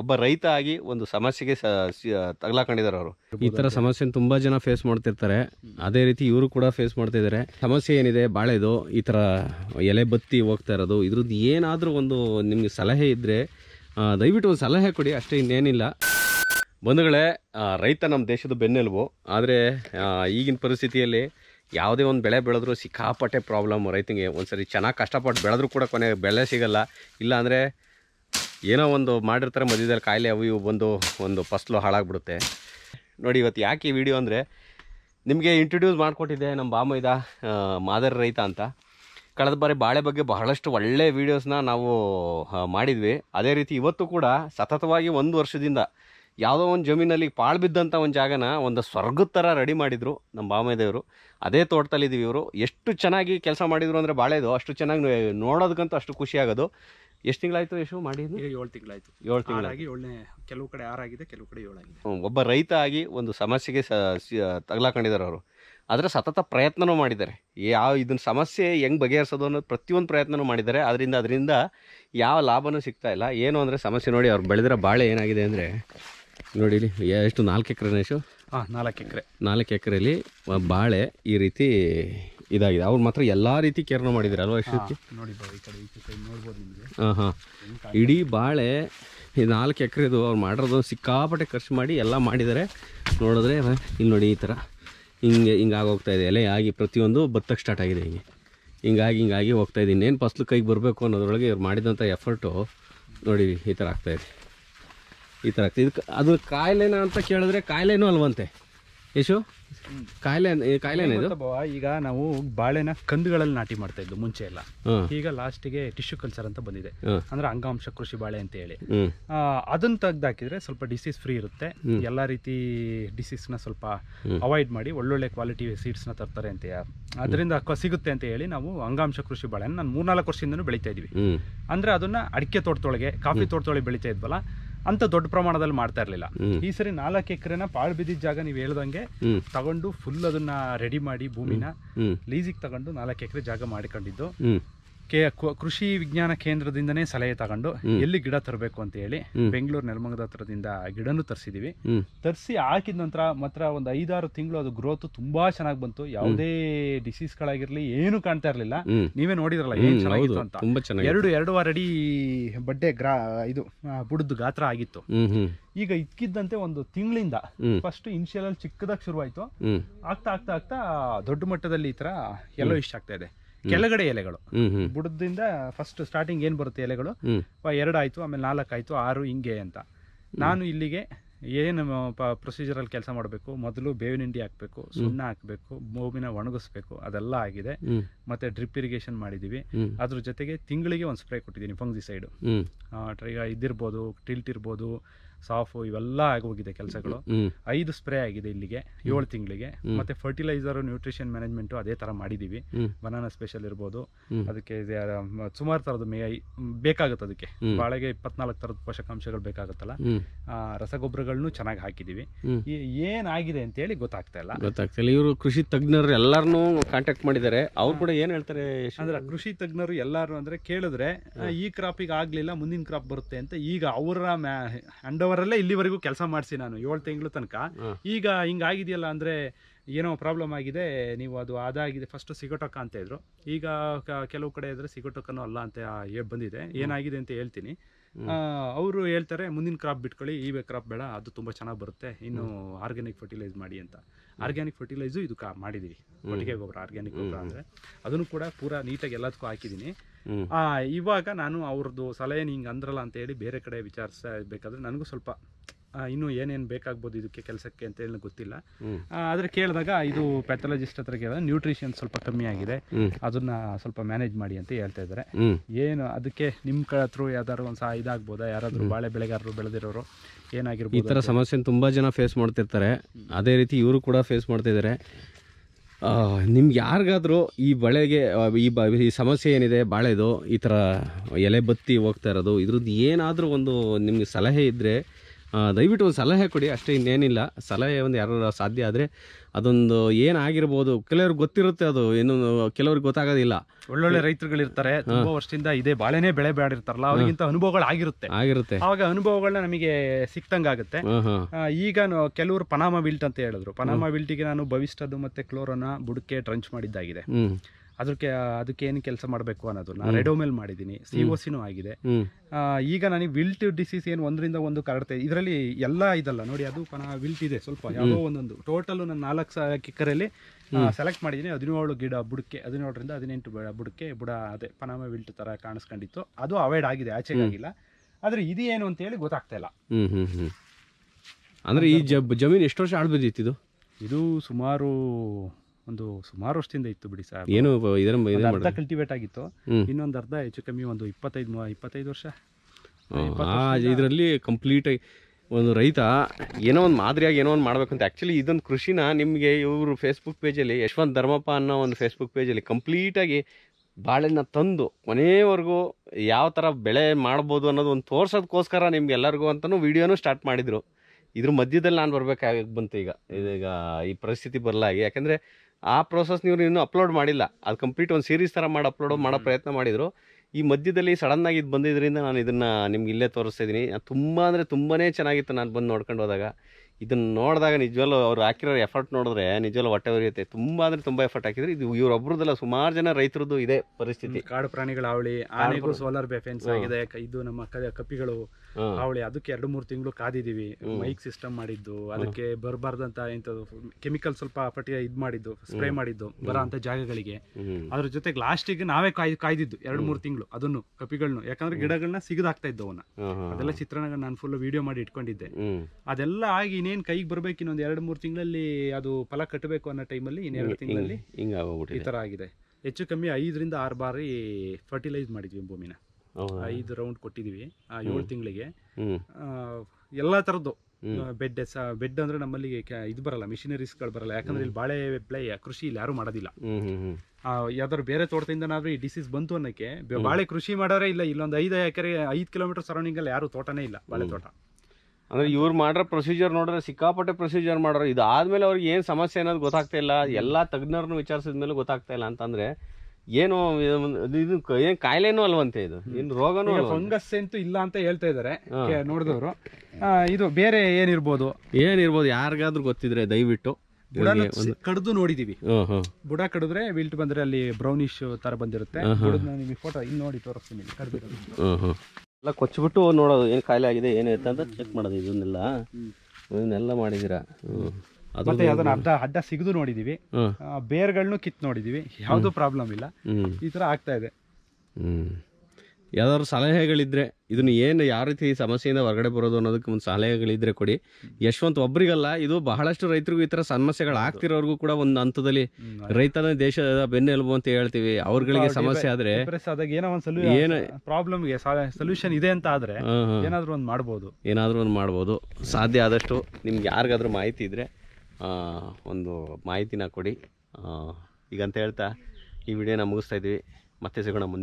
ಒಬ್ಬ ರೈತ ಆಗಿ ಒಂದು ಸಮಸ್ಯೆಗೆ ತಗಲಾಕೊಂಡಿದ್ದಾರೆ ಅವರು ಈ ತರ ಸಮಸ್ಯೆ ತುಂಬಾ ಜನ ಫೇಸ್ ಮಾಡ್ತಿರ್ತಾರೆ ಅದೇ ರೀತಿ ಇವರು ಕೂಡ ಫೇಸ್ ಮಾಡ್ತಿದ್ದಾರೆ ಸಮಸ್ಯೆ ಏನಿದೆ ಬಾಳೆದು ಈ ತರ ಎಲೆ ಬತ್ತಿ ಹೋಗ್ತಾ ಇರೋದು ಇದ್ರದ್ದು ಏನಾದರೂ ಒಂದು ನಿಮ್ಗೆ ಸಲಹೆ ಇದ್ದರೆ ದಯವಿಟ್ಟು ಒಂದು ಸಲಹೆ ಕೊಡಿ ಅಷ್ಟೇ ಇನ್ನೇನಿಲ್ಲ ಬಂಧುಗಳೇ ರೈತ ನಮ್ಮ ದೇಶದ ಬೆನ್ನೆಲುಬು ಆದರೆ ಈಗಿನ ಪರಿಸ್ಥಿತಿಯಲ್ಲಿ ಯಾವುದೇ ಒಂದು ಬೆಳೆ ಬೆಳೆದ್ರೂ ಸಿಕ್ಕಾಪಟ್ಟೆ ಪ್ರಾಬ್ಲಮ್ ರೈತನಿಗೆ ಒಂದು ಸರಿ ಚೆನ್ನಾಗಿ ಕಷ್ಟಪಟ್ಟು ಬೆಳೆದ್ರೂ ಕೂಡ ಕೊನೆಗೆ ಬೆಳೆ ಸಿಗಲ್ಲ ಇಲ್ಲಾಂದರೆ ಏನೋ ಒಂದು ಮಾಡಿರ್ತಾರೆ ಮಧ್ಯದಲ್ಲಿ ಕಾಯಿಲೆ ಅವು ಇವು ಬಂದು ಒಂದು ಫಸ್ಲು ಹಾಳಾಗ್ಬಿಡುತ್ತೆ ನೋಡಿ ಇವತ್ತು ಯಾಕೆ ಈ ವಿಡಿಯೋ ಅಂದರೆ ನಿಮಗೆ ಇಂಟ್ರೊಡ್ಯೂಸ್ ಮಾಡಿಕೊಟ್ಟಿದ್ದೆ ನಮ್ಮ ಬಾಮೈದ ಮಾದರಿ ರೈತ ಅಂತ ಕಳೆದ ಬಾರಿ ಬಾಳೆ ಬಗ್ಗೆ ಬಹಳಷ್ಟು ಒಳ್ಳೆಯ ವೀಡಿಯೋಸ್ನ ನಾವು ಮಾಡಿದ್ವಿ ಅದೇ ರೀತಿ ಇವತ್ತು ಕೂಡ ಸತತವಾಗಿ ಒಂದು ವರ್ಷದಿಂದ ಯಾವುದೋ ಒಂದು ಜಮೀನಲ್ಲಿ ಪಾಳು ಬಿದ್ದಂಥ ಒಂದು ಜಾಗನ ಒಂದು ಸ್ವರ್ಗದ ಥರ ರೆಡಿ ಮಾಡಿದರು ನಮ್ಮ ಬಾಮೈದೇವರು ಅದೇ ತೋಟದಲ್ಲಿದ್ದೀವಿ ಇವರು ಎಷ್ಟು ಚೆನ್ನಾಗಿ ಕೆಲಸ ಮಾಡಿದರು ಅಂದರೆ ಬಾಳೆದು ಅಷ್ಟು ಚೆನ್ನಾಗಿ ನೋಡೋದಕ್ಕಂತೂ ಅಷ್ಟು ಖುಷಿಯಾಗೋದು ಎಷ್ಟು ತಿಂಗಳಾಯ್ತು ಯಶು ಮಾಡಿ ಏಳು ತಿಂಗಳಾಯ್ತು ಏಳು ತಿಂಗಳಾಗಿ ಏಳನೇ ಕೆಲವು ಕಡೆ ಆರಾಗಿದೆ ಕೆಲವು ಕಡೆ ಏಳಾಗಿದೆ ಒಬ್ಬ ರೈತ ಆಗಿ ಒಂದು ಸಮಸ್ಯೆಗೆ ತಗಲಾಕೊಂಡಿದ್ದಾರೆ ಅವರು ಆದರೆ ಸತತ ಪ್ರಯತ್ನವೂ ಮಾಡಿದ್ದಾರೆ ಯಾವ ಇದನ್ನ ಸಮಸ್ಯೆ ಹೆಂಗೆ ಬಗೆಹರಿಸೋದು ಅನ್ನೋದು ಪ್ರತಿಯೊಂದು ಪ್ರಯತ್ನನೂ ಮಾಡಿದ್ದಾರೆ ಅದರಿಂದ ಅದರಿಂದ ಯಾವ ಲಾಭನೂ ಸಿಗ್ತಾ ಇಲ್ಲ ಏನು ಅಂದರೆ ಸಮಸ್ಯೆ ನೋಡಿ ಅವ್ರು ಬೆಳೆದಿರೋ ಬಾಳೆ ಏನಾಗಿದೆ ಅಂದರೆ ನೋಡಿ ಎಷ್ಟು ನಾಲ್ಕು ಎಕರೆ ಯಶು ಹಾಂ ನಾಲ್ಕು ಎಕರೆ ನಾಲ್ಕು ಎಕರೆಯಲ್ಲಿ ಬಾಳೆ ಈ ರೀತಿ ಇದಾಗಿದೆ ಅವ್ರು ಮಾತ್ರ ಎಲ್ಲ ರೀತಿ ಕೇರ್ನ ಮಾಡಿದ್ದಾರೆ ಅಲ್ವಾ ಇಷ್ಟಕ್ಕೆ ನೋಡಿ ಹಾಂ ಹಾಂ ಇಡೀ ಬಾಳೆ ಈ ನಾಲ್ಕು ಎಕರೆದು ಅವ್ರು ಮಾಡಿರೋದು ಸಿಕ್ಕಾಪಟ್ಟೆ ಖರ್ಚು ಮಾಡಿ ಎಲ್ಲ ಮಾಡಿದ್ದಾರೆ ನೋಡಿದ್ರೆ ಇಲ್ಲಿ ನೋಡಿ ಈ ಥರ ಹಿಂಗೆ ಹಿಂಗೆ ಹೋಗ್ತಾ ಇದೆ ಎಲೆ ಆಗಿ ಪ್ರತಿಯೊಂದು ಬತ್ತಕ್ಕೆ ಸ್ಟಾರ್ಟ್ ಆಗಿದೆ ಹಿಂಗೆ ಹಿಂಗಾಗಿ ಹಿಂಗಾಗಿ ಹೋಗ್ತಾ ಇದ್ದೀನಿ ಏನು ಫಸ್ಲು ಕೈಗೆ ಬರಬೇಕು ಅನ್ನೋದ್ರೊಳಗೆ ಇವ್ರು ಮಾಡಿದಂಥ ಎಫರ್ಟು ನೋಡಿ ಈ ಥರ ಆಗ್ತಾಯಿದೆ ಈ ಥರ ಆಗ್ತದೆ ಇದಕ್ಕೆ ಅದು ಕಾಯಿಲೆನ ಅಂತ ಕೇಳಿದ್ರೆ ಕಾಯಿಲೆನೂ ಅಲ್ವಂತೆ ಯಶು ಕಾಯಿಲೆ ಕಾಯಿಲೆ ಈಗ ನಾವು ಬಾಳೆನ ಕಂದುಗಳಲ್ಲಿ ನಾಟಿ ಮಾಡ್ತಾ ಇದ್ದು ಮುಂಚೆ ಎಲ್ಲ ಈಗ ಲಾಸ್ಟಿಗೆ ಟಿಶ್ಯೂ ಕಲ್ಚರ್ ಅಂತ ಬಂದಿದೆ ಅಂದ್ರೆ ಅಂಗಾಂಶ ಕೃಷಿ ಬಾಳೆ ಅಂತ ಹೇಳಿ ಅದನ್ನ ತೆಗ್ದಾಕಿದ್ರೆ ಸ್ವಲ್ಪ ಡಿಸೀಸ್ ಫ್ರೀ ಇರುತ್ತೆ ಎಲ್ಲಾ ರೀತಿ ಡಿಸೀಸ್ ನ ಸ್ವಲ್ಪ ಅವಾಯ್ಡ್ ಮಾಡಿ ಒಳ್ಳೊಳ್ಳೆ ಕ್ವಾಲಿಟಿ ಸೀಡ್ಸ್ ನ ತರ್ತಾರೆ ಅಂತ ಅದರಿಂದ ಸಿಗುತ್ತೆ ಅಂತ ಹೇಳಿ ನಾವು ಅಂಗಾಂಶ ಕೃಷಿ ಬಾಳೆ ನಾನು ಮೂರ್ನಾಲ್ಕು ವರ್ಷದಿಂದನು ಬೆಳಿತಾ ಇದೀವಿ ಅಂದ್ರೆ ಅದನ್ನ ಅಡಿಕೆ ತೋಟದೊಳಗೆ ಕಾಫಿ ತೋಟದೊಳಗೆ ಬೆಳಿತಾ ಇದ್ವಲ್ಲ ಅಂತ ದೊಡ್ಡ ಪ್ರಮಾಣದಲ್ಲಿ ಮಾಡ್ತಾ ಇರ್ಲಿಲ್ಲ ಈ ಸರಿ ನಾಲ್ಕು ಎಕರೆನ ಪಾಳ್ ಬಿದ್ದಿದ್ ಜಾಗ ನೀವು ಹೇಳ್ದಂಗೆ ತಗೊಂಡು ಫುಲ್ ಅದನ್ನ ರೆಡಿ ಮಾಡಿ ಭೂಮಿನ ಲೀಸಿಗೆ ತಗೊಂಡು ನಾಲ್ಕು ಎಕರೆ ಜಾಗ ಮಾಡಿಕೊಂಡಿದ್ದು ಕೃಷಿ ವಿಜ್ಞಾನ ಕೇಂದ್ರದಿಂದನೇ ಸಲಹೆ ತಗೊಂಡು ಎಲ್ಲಿ ಗಿಡ ತರಬೇಕು ಅಂತ ಹೇಳಿ ಬೆಂಗಳೂರು ನೆಲಮಂಗದ ಹತ್ರದಿಂದ ಗಿಡನೂ ತರಿಸಿದೀವಿ ತರಿಸಿ ಹಾಕಿದ ನಂತರ ಮಾತ್ರ ಒಂದು ಐದಾರು ತಿಂಗಳು ಅದು ಗ್ರೋತ್ ತುಂಬಾ ಚೆನ್ನಾಗಿ ಬಂತು ಯಾವುದೇ ಡಿಸೀಸ್ ಗಳಾಗಿರ್ಲಿ ಏನು ಕಾಣ್ತಾ ಇರ್ಲಿಲ್ಲ ನೀವೇ ನೋಡಿದ್ರಲ್ಲ ಎರಡು ಎರಡು ವಾರ ಅಡಿ ಬಡ್ಡೆ ಗ್ರಾ ಇದು ಬುಡದ ಗಾತ್ರ ಆಗಿತ್ತು ಈಗ ಇದ್ಕಿದ್ದಂತೆ ಒಂದು ತಿಂಗಳಿಂದ ಫಸ್ಟ್ ಇನ್ಶಿಯಲ್ ಅಲ್ಲಿ ಚಿಕ್ಕದಾಗಿ ಶುರುವಾಯ್ತು ಆಗ್ತಾ ಆಗ್ತಾ ಆಗ್ತಾ ದೊಡ್ಡ ಮಟ್ಟದಲ್ಲಿ ಈ ತರ ಎಲ್ಲೋ ಇಷ್ಟ ಆಗ್ತಾ ಇದೆ ಕೆಳಗಡೆ ಎಲೆಗಳು ಬುಡದಿಂದ ಫಸ್ಟ್ ಸ್ಟಾರ್ಟಿಂಗ್ ಏನು ಬರುತ್ತೆ ಎಲೆಗಳು ಎರಡು ಆಯ್ತು ಆಮೇಲೆ ನಾಲ್ಕು ಆಯ್ತು ಆರು ಹಿಂಗೆ ಅಂತ ನಾನು ಇಲ್ಲಿಗೆ ಏನು ಪ್ರೊಸೀಜರಲ್ಲಿ ಕೆಲಸ ಮಾಡಬೇಕು ಮೊದಲು ಬೇವಿನಿಂಡಿ ಹಾಕಬೇಕು ಸುಣ್ಣ ಹಾಕಬೇಕು ಮೋಬಿನ ಒಣಗಿಸ್ಬೇಕು ಅದೆಲ್ಲ ಆಗಿದೆ ಮತ್ತೆ ಡ್ರಿಪ್ ಇರಿಗೇಷನ್ ಮಾಡಿದ್ದೀವಿ ಅದ್ರ ಜೊತೆಗೆ ತಿಂಗಳಿಗೆ ಒಂದು ಸ್ಪ್ರೇ ಕೊಟ್ಟಿದ್ದೀನಿ ಫಂಗ್ಸಿ ಸೈಡು ಇದಿರ್ಬೋದು ಟಿಲ್ಟ್ ಇರ್ಬೋದು ಸಾಫು ಇವೆಲ್ಲ ಆಗೋಗಿದೆ ಕೆಲಸಗಳು ಐದು ಸ್ಪ್ರೇ ಆಗಿದೆ ಇಲ್ಲಿಗೆ ಏಳು ತಿಂಗಳಿಗೆ ಮತ್ತೆ ಫರ್ಟಿಲೈಸರ್ ನ್ಯೂಟ್ರಿಷನ್ ಮ್ಯಾನೇಜ್ಮೆಂಟ್ ಅದೇ ತರ ಮಾಡಿದೀವಿ ಬನಾನಾ ಸ್ಪೆಷಲ್ ಇರ್ಬೋದು ಅದಕ್ಕೆ ಸುಮಾರು ತರದ ಮೇ ಬೇಕಾಗುತ್ತೆ ಅದಕ್ಕೆ ಬಾಳೆಗೆ ಇಪ್ಪತ್ನಾಲ್ಕು ತರದ ಪೋಷಕಾಂಶಗಳು ಬೇಕಾಗುತ್ತಲ್ಲ ರಸಗೊಬ್ಬರಗಳನ್ನು ಚೆನ್ನಾಗಿ ಹಾಕಿದೀವಿ ಏನಾಗಿದೆ ಅಂತ ಹೇಳಿ ಗೊತ್ತಾಗ್ತಾ ಇಲ್ಲ ಗೊತ್ತಾಗ್ತಾ ಇಲ್ಲ ಇವರು ಕೃಷಿ ತಜ್ಞರು ಎಲ್ಲರನ್ನೂ ಕಾಂಟ್ಯಾಕ್ಟ್ ಮಾಡಿದ್ದಾರೆ ಅವ್ರು ಕೂಡ ಏನ್ ಹೇಳ್ತಾರೆ ಅಂದ್ರೆ ಕೃಷಿ ತಜ್ಞರು ಎಲ್ಲಾರು ಅಂದ್ರೆ ಕೇಳಿದ್ರೆ ಈ ಕ್ರಾಪ್ ಈಗ ಆಗ್ಲಿಲ್ಲ ಮುಂದಿನ ಕ್ರಾಪ್ ಬರುತ್ತೆ ಅಂತ ಈಗ ಅವರ ಅಂಡರ್ ಅವರಲ್ಲೇ ಇಲ್ಲಿವರೆಗೂ ಕೆಲಸ ಮಾಡಿಸಿ ನಾನು ಏಳು ತಿಂಗಳು ತನಕ ಈಗ ಹಿಂಗಾಗಿದೆಯಲ್ಲ ಅಂದ್ರೆ ಏನೋ ಪ್ರಾಬ್ಲಮ್ ಆಗಿದೆ ನೀವು ಅದು ಅದಾಗಿದೆ ಫಸ್ಟು ಸಿಗೋಟೊಕ್ಕ ಅಂತ ಇದ್ರು ಈಗ ಕೆಲವು ಕಡೆ ಇದ್ರೆ ಸಿಗೋಟೊಕ್ಕನೂ ಅಲ್ಲ ಅಂತ ಬಂದಿದೆ ಏನಾಗಿದೆ ಅಂತ ಹೇಳ್ತೀನಿ ಅವರು ಹೇಳ್ತಾರೆ ಮುಂದಿನ ಕ್ರಾಪ್ ಬಿಟ್ಕೊಳ್ಳಿ ಈ ಕ್ರಾಪ್ ಬೇಡ ಅದು ತುಂಬ ಚೆನ್ನಾಗಿ ಬರುತ್ತೆ ಇನ್ನು ಆರ್ಗ್ಯಾನಿಕ್ ಫರ್ಟಿಲೈಸ್ ಮಾಡಿ ಅಂತ ಆರ್ಗ್ಯಾನಿಕ್ ಫರ್ಟಿಲೈಸು ಇದು ಕಾ ಮಾಡಿದ್ದೀವಿ ಕೊಟ್ಟಿಗೆ ಗೊಬ್ಬರ ಆರ್ಗ್ಯಾನಿಕ್ ಗೊಬ್ಬರ ಅಂದರೆ ಅದನ್ನು ಕೂಡ ಪೂರಾ ನೀಟಾಗಿ ಎಲ್ಲದಕ್ಕೂ ಹಾಕಿದ್ದೀನಿ ಇವಾಗ ನಾನು ಅವ್ರದ್ದು ಸಲಹೆ ಹಿಂಗೆ ಅಂದ್ರಲ್ಲ ಅಂತ ಹೇಳಿ ಬೇರೆ ಕಡೆ ವಿಚಾರಿಸಬೇಕಾದ್ರೆ ನನಗೂ ಸ್ವಲ್ಪ ಇನ್ನು ಏನೇನು ಬೇಕಾಗ್ಬೋದು ಇದಕ್ಕೆ ಕೆಲಸಕ್ಕೆ ಅಂತ ಹೇಳಿ ಗೊತ್ತಿಲ್ಲ ಆದರೆ ಕೇಳಿದಾಗ ಇದು ಪ್ಯಾಥಾಲಜಿಸ್ಟ್ ಹತ್ರ ಕೇಳಿದಾಗ ನ್ಯೂಟ್ರಿಷನ್ ಸ್ವಲ್ಪ ಕಮ್ಮಿ ಆಗಿದೆ ಅದನ್ನ ಸ್ವಲ್ಪ ಮ್ಯಾನೇಜ್ ಮಾಡಿ ಅಂತ ಹೇಳ್ತಾ ಇದ್ದಾರೆ ಏನು ಅದಕ್ಕೆ ನಿಮ್ಮ ಹತ್ರ ಯಾವ್ದಾದ್ರು ಒಂದು ಸಹ ಇದಾಗ್ಬೋದಾ ಯಾರಾದರೂ ಬಾಳೆ ಬೆಳೆಗಾರರು ಬೆಳೆದಿರೋರು ಏನಾಗಿರ್ಬೋದು ಈ ಥರ ಸಮಸ್ಯೆ ತುಂಬ ಜನ ಫೇಸ್ ಮಾಡ್ತಿರ್ತಾರೆ ಅದೇ ರೀತಿ ಇವರು ಕೂಡ ಫೇಸ್ ಮಾಡ್ತಿದ್ದಾರೆ ನಿಮ್ಗೆ ಯಾರಿಗಾದರೂ ಈ ಬಳೆಗೆ ಈ ಬ ಈ ಸಮಸ್ಯೆ ಏನಿದೆ ಬಾಳೆದು ಈ ಥರ ಎಲೆ ಬತ್ತಿ ಹೋಗ್ತಾ ಇರೋದು ಇದ್ರದ್ದು ಏನಾದರೂ ಒಂದು ನಿಮಗೆ ಸಲಹೆ ಇದ್ದರೆ ದಯವಿಟ್ಟು ಒಂದು ಸಲಹೆ ಕೊಡಿ ಅಷ್ಟೇ ಇನ್ನೇನಿಲ್ಲ ಸಲಹೆ ಒಂದು ಯಾರು ಸಾಧ್ಯ ಆದರೆ ಅದೊಂದು ಏನಾಗಿರ್ಬೋದು ಕೆಲವ್ರಿಗೆ ಗೊತ್ತಿರುತ್ತೆ ಅದು ಏನು ಕೆಲವ್ರಿಗೆ ಗೊತ್ತಾಗೋದಿಲ್ಲ ಒಳ್ಳೊಳ್ಳೆ ರೈತರುಗಳಿರ್ತಾರೆ ತುಂಬಾ ವರ್ಷದಿಂದ ಇದೇ ಬಾಳೆನೇ ಬೆಳೆ ಬೇಡಿರ್ತಾರಲ್ಲ ಅವ್ರಿಗಿಂತ ಅನುಭವಗಳು ಆಗಿರುತ್ತೆ ಆಗಿರುತ್ತೆ ಅವಾಗ ಅನುಭವಗಳನ್ನ ನಮಗೆ ಸಿಕ್ತಂಗಾಗುತ್ತೆ ಈಗ ಕೆಲವರು ಪನಾಮ ವಿಲ್ಟ್ ಅಂತ ಹೇಳಿದ್ರು ಪನಾಮ ವಿಲ್ಟಿಗೆ ನಾನು ಭವಿಷ್ಠದ್ದು ಮತ್ತೆ ಕ್ಲೋರೋನ ಬುಡಕ್ಕೆ ಟ್ರಂಚ್ ಮಾಡಿದ್ದಾಗಿದೆ ಅದಕ್ಕೆ ಅದಕ್ಕೆ ಏನು ಕೆಲಸ ಮಾಡಬೇಕು ಅನ್ನೋದನ್ನ ರೆಡೋಮೆಲ್ ಮಾಡಿದ್ದೀನಿ ಸಿ ಒ ಆಗಿದೆ ಈಗ ನನಗೆ ವಿಲ್ಟ್ ಡಿಸೀಸ್ ಏನು ಒಂದರಿಂದ ಒಂದು ಕರಡ್ತಾ ಇದರಲ್ಲಿ ಎಲ್ಲ ಇದಲ್ಲ ನೋಡಿ ಅದು ಪನ ವಿಲ್ಟ್ ಇದೆ ಸ್ವಲ್ಪ ಯಾವುದೋ ಒಂದೊಂದು ಟೋಟಲ್ ನಾನು ನಾಲ್ಕು ಸಾವಿರ ಕಿಕ್ಕರಲ್ಲಿ ಸೆಲೆಕ್ಟ್ ಮಾಡಿದ್ದೀನಿ ಹದಿನೇಳು ಗಿಡ ಬುಡಕ್ಕೆ ಹದಿನೇಳರಿಂದ ಹದಿನೆಂಟು ಬುಡಕ್ಕೆ ಬುಡ ಅದೇ ಪನಾಮ ವಿಲ್ಟ್ ಥರ ಕಾಣಿಸ್ಕೊಂಡಿತ್ತು ಅದು ಅವಾಯ್ಡ್ ಆಗಿದೆ ಆಚೆಗಾಗಿಲ್ಲ ಆದರೆ ಇದು ಏನು ಅಂತೇಳಿ ಗೊತ್ತಾಗ್ತಾ ಇಲ್ಲ ಅಂದರೆ ಈ ಜಮೀನ್ ಜಮೀನು ಎಷ್ಟು ವರ್ಷ ಆಳ್ಬಿದ್ದಿತ್ತು ಇದು ಇದು ಸುಮಾರು ಒಂದು ಸುಮಾರು ವರ್ಷದಿಂದ ಇತ್ತು ಬಿಡಿ ಸರ್ ಏನು ಇದರ ಅರ್ಧ ಕಲ್ಟಿವೇಟ್ ಆಗಿತ್ತು ಇನ್ನೊಂದು ಅರ್ಧ ಹೆಚ್ಚು ಕಮ್ಮಿ ಒಂದು ಇಪ್ಪತ್ತೈದು ಇಪ್ಪತ್ತೈದು ವರ್ಷ ಇದರಲ್ಲಿ ಕಂಪ್ಲೀಟ್ ಒಂದು ರೈತ ಏನೋ ಒಂದು ಮಾದರಿಯಾಗಿ ಏನೋ ಒಂದು ಮಾಡ್ಬೇಕಂತ ಆ್ಯಕ್ಚುಲಿ ಇದೊಂದು ಕೃಷಿನ ನಿಮಗೆ ಇವರು ಫೇಸ್ಬುಕ್ ಪೇಜಲ್ಲಿ ಯಶವಂತ್ ಧರ್ಮಪ್ಪ ಅನ್ನೋ ಒಂದು ಫೇಸ್ಬುಕ್ ಪೇಜಲ್ಲಿ ಕಂಪ್ಲೀಟಾಗಿ ಬಾಳೆನ ತಂದು ಕೊನೆಯವರೆಗೂ ಯಾವ ಥರ ಬೆಳೆ ಮಾಡ್ಬೋದು ಅನ್ನೋದು ಒಂದು ತೋರ್ಸೋದಕ್ಕೋಸ್ಕರ ನಿಮ್ಗೆ ಎಲ್ಲರಿಗೂ ಅಂತಲೂ ವಿಡಿಯೋನೂ ಸ್ಟಾರ್ಟ್ ಮಾಡಿದರು ಇದ್ರ ಮಧ್ಯದಲ್ಲಿ ನಾನು ಬರಬೇಕಾಗಿ ಬಂತು ಈಗ ಈಗ ಈ ಪರಿಸ್ಥಿತಿ ಬರಲಾಗಿ ಯಾಕೆಂದರೆ ಆ ಪ್ರೋಸೆಸ್ ನೀವು ಇನ್ನೂ ಅಪ್ಲೋಡ್ ಮಾಡಿಲ್ಲ ಅದು ಕಂಪ್ಲೀಟ್ ಒಂದು ಸೀರೀಸ್ ಥರ ಮಾಡಿ ಅಪ್ಲೋಡ್ ಮಾಡೋ ಪ್ರಯತ್ನ ಮಾಡಿದರು ಈ ಮಧ್ಯದಲ್ಲಿ ಸಡನ್ನಾಗಿ ಇದು ಬಂದಿದ್ದರಿಂದ ನಾನು ಇದನ್ನು ನಿಮ್ಗೆ ಇಲ್ಲೇ ತೋರಿಸ್ತಾ ಇದ್ದೀನಿ ತುಂಬ ಅಂದರೆ ತುಂಬಾ ಚೆನ್ನಾಗಿತ್ತು ನಾನು ಬಂದು ನೋಡ್ಕೊಂಡು ಹೋದಾಗ ಇದನ್ನು ನೋಡಿದಾಗ ನಿಜವಲ್ಲೂ ಅವ್ರು ಹಾಕಿರೋ ಎಫರ್ಟ್ ನೋಡಿದ್ರೆ ನಿಜವಲ್ಲ ಹೊಟ್ಟೆ ಉರಿಯುತ್ತೆ ತುಂಬ ಅಂದರೆ ತುಂಬ ಎಫರ್ಟ್ ಹಾಕಿದ್ರೆ ಇದು ಇವರೊಬ್ರದ್ದಲ್ಲ ಸುಮಾರು ಜನ ರೈತರದ್ದು ಇದೆ ಪರಿಸ್ಥಿತಿ ಕಾಡು ಪ್ರಾಣಿಗಳ ಅವಳಿ ಆನೆಗಳು ಸೋಲಾರ್ ಬೆಫೆನ್ಸ್ ಆಗಿದೆ ಇದು ನಮ್ಮ ಕಪ್ಪಿಗಳು ಅವಳಿ ಅದಕ್ಕೆ ಎರಡು ಮೂರು ತಿಂಗಳು ಕಾದಿದ್ದೀವಿ ಮೈಕ್ ಸಿಸ್ಟಮ್ ಮಾಡಿದ್ದು ಅದಕ್ಕೆ ಬರಬಾರ್ದಂತ ಇಂಥದ್ದು ಕೆಮಿಕಲ್ ಸ್ವಲ್ಪ ಪಟ್ಟಿಗೆ ಇದು ಮಾಡಿದ್ದು ಸ್ಪ್ರೇ ಮಾಡಿದ್ದು ಬರೋ ಅಂಥ ಜಾಗಗಳಿಗೆ ಅದ್ರ ಜೊತೆಗೆ ಲಾಸ್ಟಿಗೆ ನಾವೇ ಕಾಯ್ದು ಕಾಯ್ದಿದ್ದು ಎರಡು ಮೂರು ತಿಂಗಳು ಅದನ್ನು ಕಪಿಗಳನ್ನು ಯಾಕಂದ್ರೆ ಗಿಡಗಳನ್ನ ಸಿಗದಾಗ್ತಾ ಇದ್ದವನ್ನ ಅದೆಲ್ಲ ಚಿತ್ರಣ ನಾನು ಫುಲ್ ವಿಡಿಯೋ ಮಾಡಿ ಇಟ್ಕೊಂಡಿದ್ದೆ ಅದೆಲ್ಲ ಆಗಿ ಇನ್ನೇನು ಕೈಗೆ ಬರಬೇಕು ಇನ್ನೊಂದು ಎರಡು ಮೂರು ತಿಂಗಳಲ್ಲಿ ಅದು ಫಲ ಕಟ್ಟಬೇಕು ಅನ್ನೋ ಟೈಮಲ್ಲಿ ಇನ್ನೆರಡು ತಿಂಗಳಲ್ಲಿ ಈ ಥರ ಆಗಿದೆ ಹೆಚ್ಚು ಕಮ್ಮಿ ಐದರಿಂದ ಆರು ಬಾರಿ ಫರ್ಟಿಲೈಸ್ ಮಾಡಿದ್ವಿ ಭೂಮಿನ ಐದು ರೌಂಡ್ ಕೊಟ್ಟಿದ್ವಿ ಆ ಏಳು ತಿಂಗಳಿಗೆ ಎಲ್ಲ ಥರದ್ದು ಬೆಡ್ ಬೆಡ್ ಅಂದ್ರೆ ನಮ್ಮಲ್ಲಿ ಇದು ಬರಲ್ಲ ಮಿಷಿನರೀಸ್ಗಳು ಬರಲ್ಲ ಯಾಕಂದ್ರೆ ಇಲ್ಲಿ ಬಾಳೆ ಬೆಳೆ ಕೃಷಿ ಇಲ್ಲಿ ಯಾರು ಮಾಡೋದಿಲ್ಲ ಯಾವ್ದಾದ್ರು ಬೇರೆ ತೋಟದಿಂದನಾದ್ರೂ ಈ ಡಿಸೀಸ್ ಬಂತು ಅನ್ನಕ್ಕೆ ಬಾಳೆ ಕೃಷಿ ಮಾಡೋರೇ ಇಲ್ಲ ಇಲ್ಲೊಂದು ಐದು ಎಕರೆ ಐದು ಕಿಲೋಮೀಟರ್ ಸರೌಂಡಿಂಗ್ ಅಲ್ಲಿ ಯಾರು ತೋಟನೇ ಇಲ್ಲ ಬಾಳೆ ತೋಟ ಅಂದ್ರೆ ಇವ್ರು ಮಾಡಿರೋ ಪ್ರೊಸೀಜರ್ ನೋಡಿದ್ರೆ ಸಿಕ್ಕಾಪಟ್ಟೆ ಪ್ರೊಸೀಜರ್ ಮಾಡೋರು ಇದು ಅವ್ರಿಗೆ ಏನು ಸಮಸ್ಯೆ ಅನ್ನೋದು ಗೊತ್ತಾಗ್ತಾ ಇಲ್ಲ ಎಲ್ಲಾ ತಜ್ಞರನ್ನು ವಿಚಾರಿಸಿದ ಮೇಲೆ ಗೊತ್ತಾಗ್ತಾ ಇಲ್ಲ ಅಂತಂದ್ರೆ ಏನು ಇದು ಏನು ಕಾಯಿಲೆನೂ ಅಲ್ವಂತೆ ಇದು ಇನ್ನು ರೋಗನೂ ಫಂಗಸ್ ಅಂತೂ ಇಲ್ಲ ಅಂತ ಹೇಳ್ತಾ ಇದ್ದಾರೆ ನೋಡಿದವರು ಇದು ಬೇರೆ ಏನಿರ್ಬೋದು ಏನಿರ್ಬೋದು ಯಾರಿಗಾದ್ರೂ ಗೊತ್ತಿದ್ರೆ ದಯವಿಟ್ಟು ಕಡ್ದು ನೋಡಿದೀವಿ ಬುಡ ಕಡಿದ್ರೆ ವಿಲ್ಟ್ ಬಂದ್ರೆ ಅಲ್ಲಿ ಬ್ರೌನಿಶ್ ತರ ಬಂದಿರುತ್ತೆ ನಿಮಗೆ ಫೋಟೋ ಇಲ್ಲಿ ನೋಡಿ ತೋರಿಸ್ತೀನಿ ಎಲ್ಲ ಕೊಚ್ಚಿಬಿಟ್ಟು ನೋಡೋದು ಏನು ಖಾಲಿ ಆಗಿದೆ ಏನೈತೆ ಅಂತ ಚೆಕ್ ಮಾಡೋದು ಇದನ್ನೆಲ್ಲ ಇದನ್ನೆಲ್ಲ ಮಾಡಿದ್ದೀರಾ ಮತ್ತೆ ಅರ್ಧ ಅಡ್ಡ ಸಿಗದು ನೋಡಿದೀವಿ ಬೇರ್ಗಳ್ನು ಕಿತ್ ನೋಡಿದೀವಿ ಯಾವುದು ಪ್ರಾಬ್ಲಮ್ ಇಲ್ಲ ಈ ತರ ಆಗ್ತಾ ಇದೆ ಯಾವ್ದಾದ್ರು ಸಲಹೆಗಳಿದ್ರೆ ಇದನ್ನ ಏನು ಯಾವ ರೀತಿ ಸಮಸ್ಯೆಯಿಂದ ಹೊರಗಡೆ ಬರೋದು ಅನ್ನೋದಕ್ಕೆ ಒಂದು ಸಲಹೆಗಳಿದ್ರೆ ಕೊಡಿ ಯಶವಂತ್ ಒಬ್ರಿಗಲ್ಲ ಇದು ಬಹಳಷ್ಟು ರೈತರಿಗೂ ಈ ತರ ಸಮಸ್ಯೆಗಳು ಆಗ್ತಿರೋರ್ಗೂ ಕೂಡ ಒಂದು ಹಂತದಲ್ಲಿ ರೈತನೇ ದೇಶದ ಬೆನ್ನೆಲುಬು ಅಂತ ಹೇಳ್ತೀವಿ ಅವ್ರಗಳಿಗೆ ಸಮಸ್ಯೆ ಆದರೆ ಏನೋ ಒಂದು ಪ್ರಾಬ್ಲಮ್ಗೆ ಸೊಲ್ಯೂಷನ್ ಇದೆ ಅಂತ ಆದ್ರೆ ಏನಾದರೂ ಒಂದು ಮಾಡ್ಬೋದು ಏನಾದರೂ ಒಂದು ಮಾಡ್ಬೋದು ಸಾಧ್ಯ ಆದಷ್ಟು ನಿಮ್ಗೆ ಯಾರಿಗಾದ್ರು ಮಾಹಿತಿ ಇದ್ರೆ ಒಂದು ಮಾಹಿತಿನ ಕೊಡಿ ಈಗಂತ ಹೇಳ್ತಾ ಈ ವಿಡಿಯೋನ ಮುಗಿಸ್ತಾ ಇದ್ದೀವಿ ಮತ್ತೆ ಸಿಗೋಣ ಮುಂದೆ